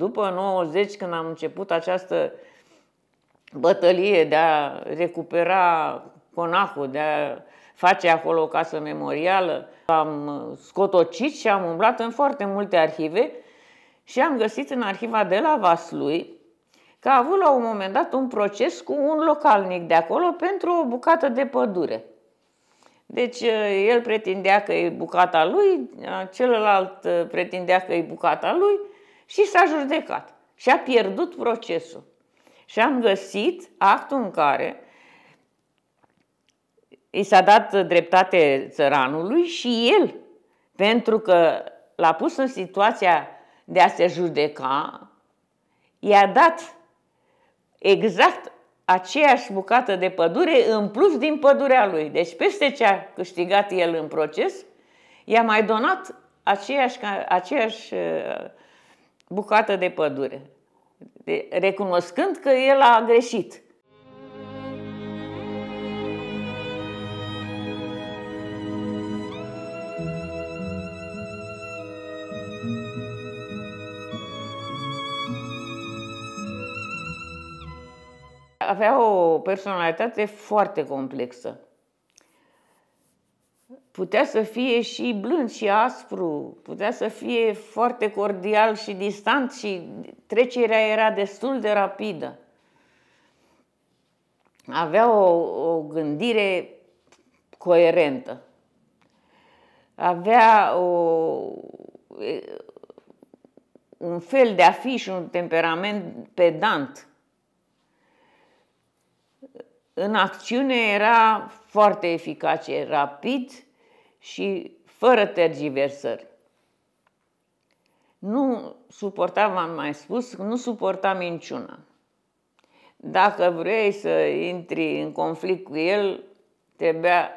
După 90, când am început această bătălie de a recupera conacul, de a face acolo o casă memorială, am scotocit și am umblat în foarte multe arhive și am găsit în arhiva de la Vaslui că a avut la un moment dat un proces cu un localnic de acolo pentru o bucată de pădure. Deci eh, el pretindea că e bucata lui, celălalt eh, pretindea că e bucata lui și s-a judecat și a pierdut procesul. Și am găsit actul în care i s-a dat dreptate țăranului și el, pentru că l-a pus în situația de a se judeca, i-a dat exact aceeași bucată de pădure în plus din pădurea lui. Deci peste ce a câștigat el în proces, i-a mai donat aceeași, aceeași uh, bucată de pădure, recunoscând că el a greșit. Avea o personalitate foarte complexă putea să fie și blând și aspru, putea să fie foarte cordial și distant și trecerea era destul de rapidă. Avea o, o gândire coerentă. Avea o, un fel de a fi și un temperament pedant. În acțiune era foarte eficace, rapid, și fără tergiversări. Nu suportam, am mai spus, nu suporta minciuna. Dacă vrei să intri în conflict cu el, trebuia,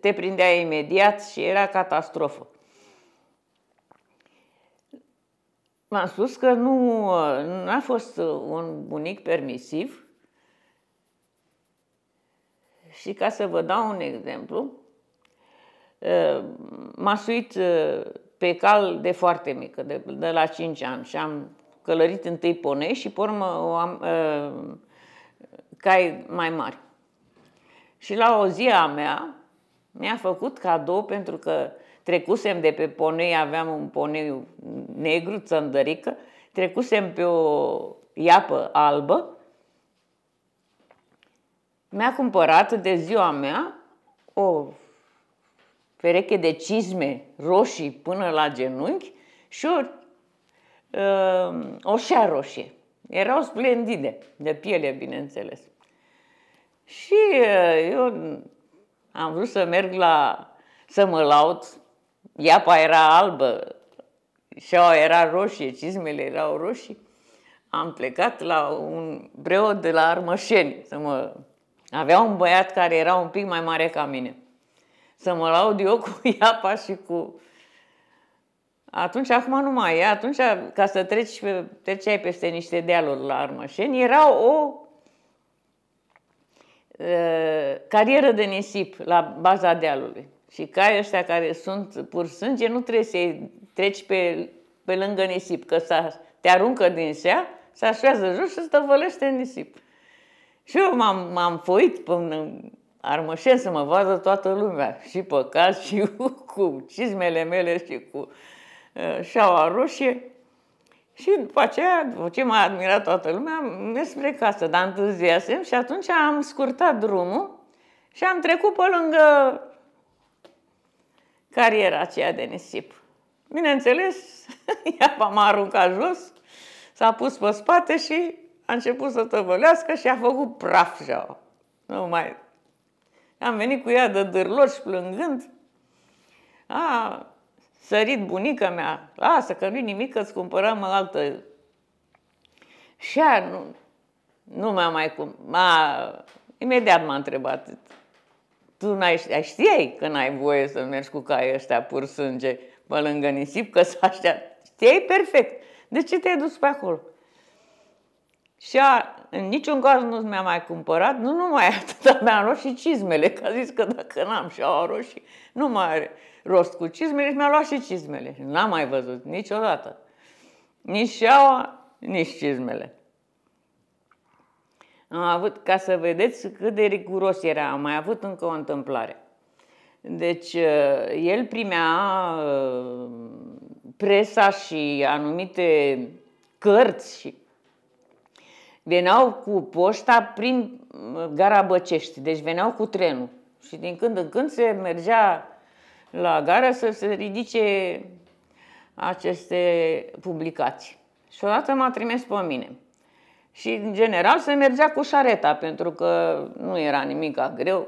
te prindea imediat și era catastrofă. m am spus că nu, nu a fost un bunic permisiv. Și ca să vă dau un exemplu, m-a suit uh, pe cal de foarte mică, de, de la 5 ani și am călărit întâi ponei, și pe urmă am, uh, cai mai mari. Și la o zi a mea mi-a făcut cadou pentru că trecusem de pe ponei, aveam un ponei negru, țăndărică, trecusem pe o iapă albă, mi-a cumpărat de ziua mea o pereche de cizme roșii până la genunchi și o, uh, o șea roșie. Erau splendide, de piele, bineînțeles. Și uh, eu am vrut să merg la, să mă laud. Iapa era albă, și era roșie, cizmele erau roșii. Am plecat la un preot de la Armășeni să mă... Avea un băiat care era un pic mai mare ca mine să mă laud eu cu iapa și cu... Atunci, acum nu mai e, atunci ca să treci, treceai peste niște dealuri la Armășeni, era o uh, carieră de nisip la baza dealului. Și ca ăștia care sunt pur sânge, nu trebuie să-i treci pe, pe lângă nisip, că te aruncă din sea, se așează jos și stăvălește în nisip. Și eu m-am, m-am foit până armășesc să mă vadă toată lumea, și pe caz, și cu cizmele mele, și cu ă, șaua roșie. Și după aceea, după ce m-a admirat toată lumea, am mers spre casă, dar întârziasem și atunci am scurtat drumul și am trecut pe lângă cariera aceea de nisip. Bineînțeles, ea m-a aruncat jos, s-a pus pe spate și a început să tăvălească și a făcut praf jau. Nu mai am venit cu ea de dârloș plângând. A sărit bunica mea, lasă că nu-i nimic că-ți cumpărăm altă. Și a, nu, nu mi-a mai cum. A, imediat m-a întrebat, tu n-ai, știai că n-ai voie să mergi cu caii ăștia pur sânge pe lângă nisip, că să aștept. Știai perfect. De ce te-ai dus pe acolo? Și a, în niciun caz nu mi-a mai cumpărat, nu numai atât, dar mi-a luat și cizmele, că a zis că dacă n-am și au roșii, nu mai are rost cu cizmele și mi-a luat și cizmele. N-am mai văzut niciodată. Nici șaua, nici cizmele. Am avut, ca să vedeți cât de riguros era, am mai avut încă o întâmplare. Deci, uh, el primea uh, presa și anumite cărți și veneau cu poșta prin gara Băcești, deci veneau cu trenul. Și din când în când se mergea la gara să se ridice aceste publicații. Și odată m-a trimis pe mine. Și, în general, se mergea cu șareta, pentru că nu era nimic greu.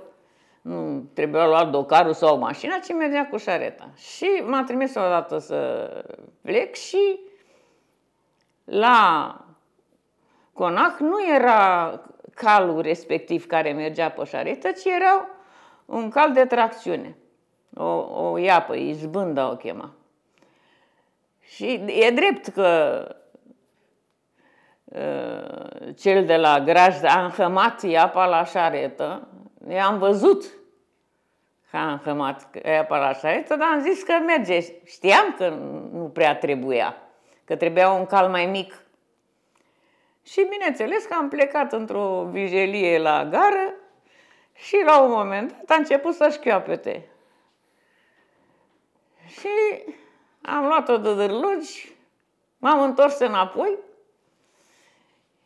Nu trebuia luat docarul sau mașina, ci mergea cu șareta. Și m-a trimis odată să plec și la Conac nu era calul respectiv care mergea pe șaretă, ci era un cal de tracțiune. O, o iapă, izbândă o chema. Și e drept că uh, cel de la graj a înhămat iapa la șaretă. I-am văzut că a înhămat iapa la șaretă, dar am zis că merge. Știam că nu prea trebuia, că trebuia un cal mai mic și bineînțeles că am plecat într-o vijelie la gară și la un moment dat a început să-și chioapete. Și am luat-o de dârlugi, m-am întors înapoi,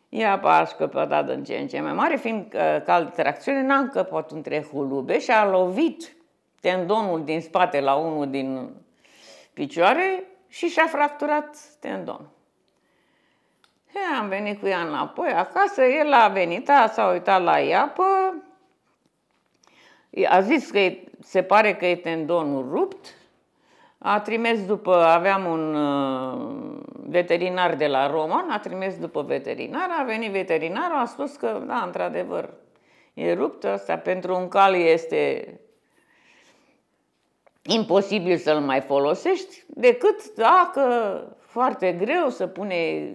ea a scăpătat în ce în ce mai mare, fiind cald tracțiune, n-a încăpat între hulube și a lovit tendonul din spate la unul din picioare și și-a fracturat tendonul. He, am venit cu ea înapoi acasă, el a venit, a, s-a uitat la ea, pă, a zis că e, se pare că e tendonul rupt, a trimis după, aveam un uh, veterinar de la Roman, a trimis după veterinar, a venit veterinarul, a spus că, da, într-adevăr, e rupt asta, pentru un cal este imposibil să-l mai folosești, decât dacă foarte greu să pune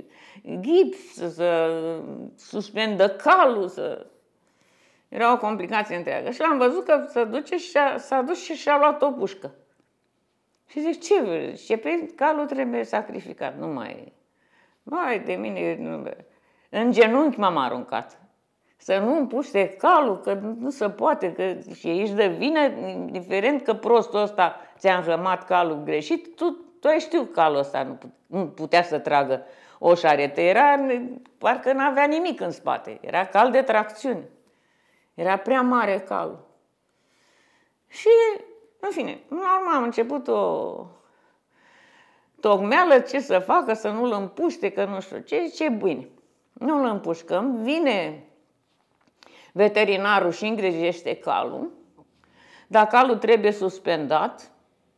gips, să suspendă calul, să... Era o complicație întreagă. Și l-am văzut că s-a, duce și a, s-a dus și și-a luat o pușcă. Și zic, ce vrei? Ce pe calul trebuie sacrificat, nu mai... Vai, de mine... Nu... În genunchi m-am aruncat să nu împuște calul, că nu se poate, că și ești de vină, indiferent că prostul ăsta ți-a înrămat calul greșit, tu, tu ai știut calul ăsta nu, nu putea să tragă o șaretă. Era, parcă n-avea nimic în spate, era cal de tracțiune. Era prea mare calul. Și, în fine, la urmă am început o tocmeală, ce să facă, să nu-l împuște, că nu știu ce, ce bine. Nu-l împușcăm, vine Veterinarul și îngrijește calul. Dar calul trebuie suspendat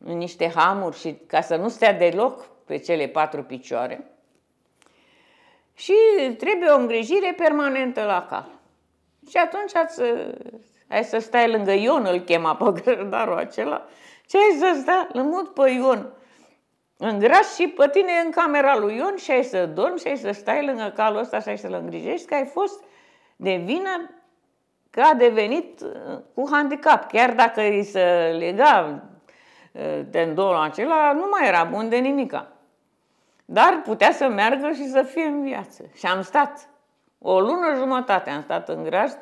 în niște hamuri și ca să nu stea deloc pe cele patru picioare. Și trebuie o îngrijire permanentă la cal. Și atunci ați, ai să stai lângă Ion, îl chema pe grădarul acela, ce ai să stai? Îl mut pe Ion în graș și pe tine în camera lui Ion și ai să dormi și ai să stai lângă calul ăsta și ai să-l îngrijești că ai fost de vină că a devenit uh, cu handicap. Chiar dacă îi se lega uh, tendonul acela, nu mai era bun de nimica. Dar putea să meargă și să fie în viață. Și am stat. O lună jumătate am stat în grajd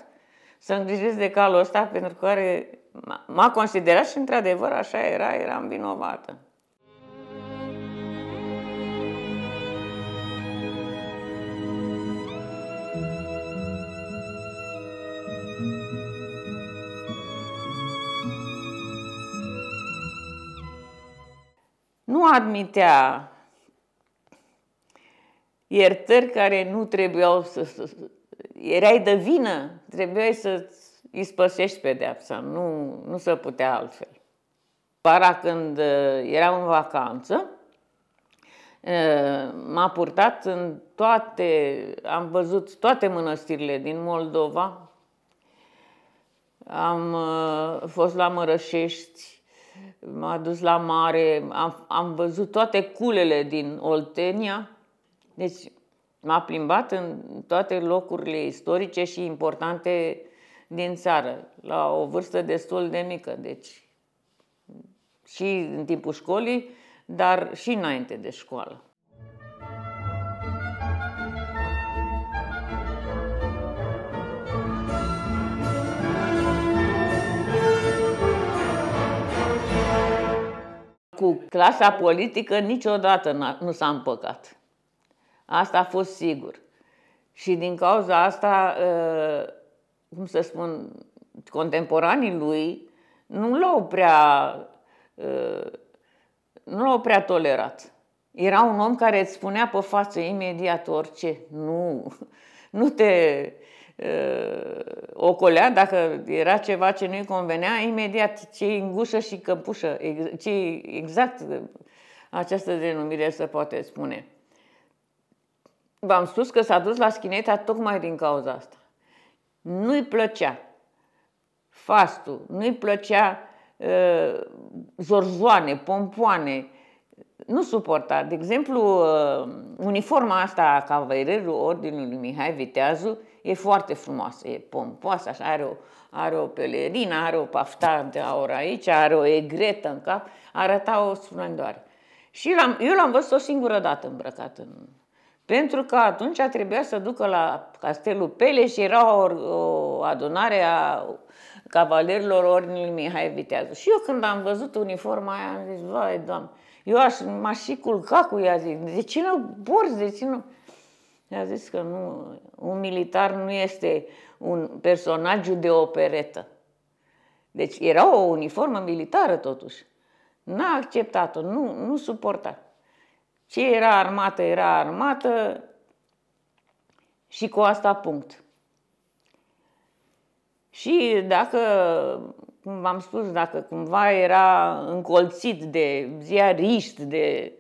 să îngrijesc de calul ăsta pentru care m-a considerat și într-adevăr așa era, eram vinovată. nu admitea iertări care nu trebuiau să... să erai de vină, Trebuia să-ți ispășești pedeapsa, nu, nu se putea altfel. Para când uh, eram în vacanță, uh, m-a purtat în toate, am văzut toate mănăstirile din Moldova, am uh, fost la Mărășești, m-a dus la mare, am, am văzut toate culele din Oltenia. Deci m-a plimbat în toate locurile istorice și importante din țară, la o vârstă destul de mică, deci și în timpul școlii, dar și înainte de școală. Cu clasa politică niciodată nu s-a împăcat. Asta a fost sigur. Și din cauza asta, ă, cum să spun, contemporanii lui nu l-au prea, ă, nu l-au prea tolerat. Era un om care îți spunea pe față imediat orice. Nu, nu te Uh, ocolea, dacă era ceva ce nu-i convenea, imediat ce în și căpușă, ce exact uh, această denumire se poate spune. V-am spus că s-a dus la schineta tocmai din cauza asta. Nu-i plăcea fastul, nu-i plăcea uh, zorzoane, pompoane, nu suporta. De exemplu, uh, uniforma asta a cavalerului Ordinului Mihai Viteazu uh, e foarte frumoasă, e pompoasă, așa, are o, are o pelerină, are o pafta de aur aici, are o egretă în cap, arăta o splendoare. Și l-am, eu l-am văzut o singură dată îmbrăcat în... Pentru că atunci trebuia să ducă la Castelul și era o, o adunare a cavalerilor Ordinului Mihai Viteazul. Și eu când am văzut uniforma aia, am zis, vai, doamne, eu aș, m-aș și culca cu ea, zic, de ce nu borzi, de ce nu... Și a zis că nu, un militar nu este un personaj de o peretă. Deci era o uniformă militară totuși. N-a acceptat-o, nu, nu suporta. Ce era armată, era armată și cu asta punct. Și dacă, cum v-am spus, dacă cumva era încolțit de ziariști, de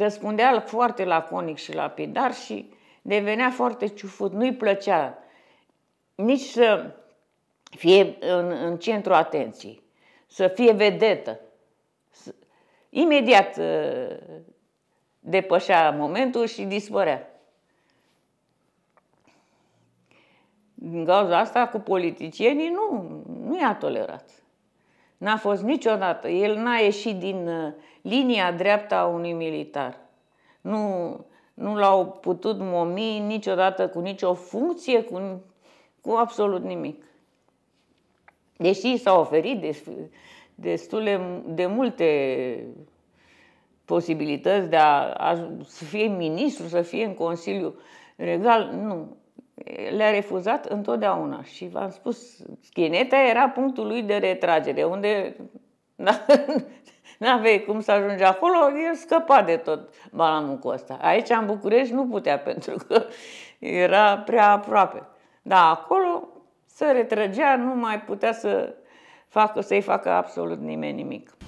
Răspundea foarte laconic și lapidar și devenea foarte ciufut. Nu-i plăcea nici să fie în, în centru atenției, să fie vedetă. Imediat uh, depășea momentul și dispărea. Din cauza asta, cu politicienii nu, nu i-a tolerat. N-a fost niciodată. El n-a ieșit din uh, linia dreaptă a unui militar. Nu, nu l-au putut momi niciodată cu nicio funcție, cu, cu absolut nimic. Deși s-a oferit destul de multe posibilități de a, a să fie ministru, să fie în Consiliu Regal, nu le-a refuzat întotdeauna. Și v-am spus, schineta era punctul lui de retragere, unde n avei cum să ajungi acolo, el scăpa de tot balamucul ăsta. Aici, în București, nu putea, pentru că era prea aproape. Dar acolo se retrăgea, nu mai putea să facă, să-i facă absolut nimeni nimic.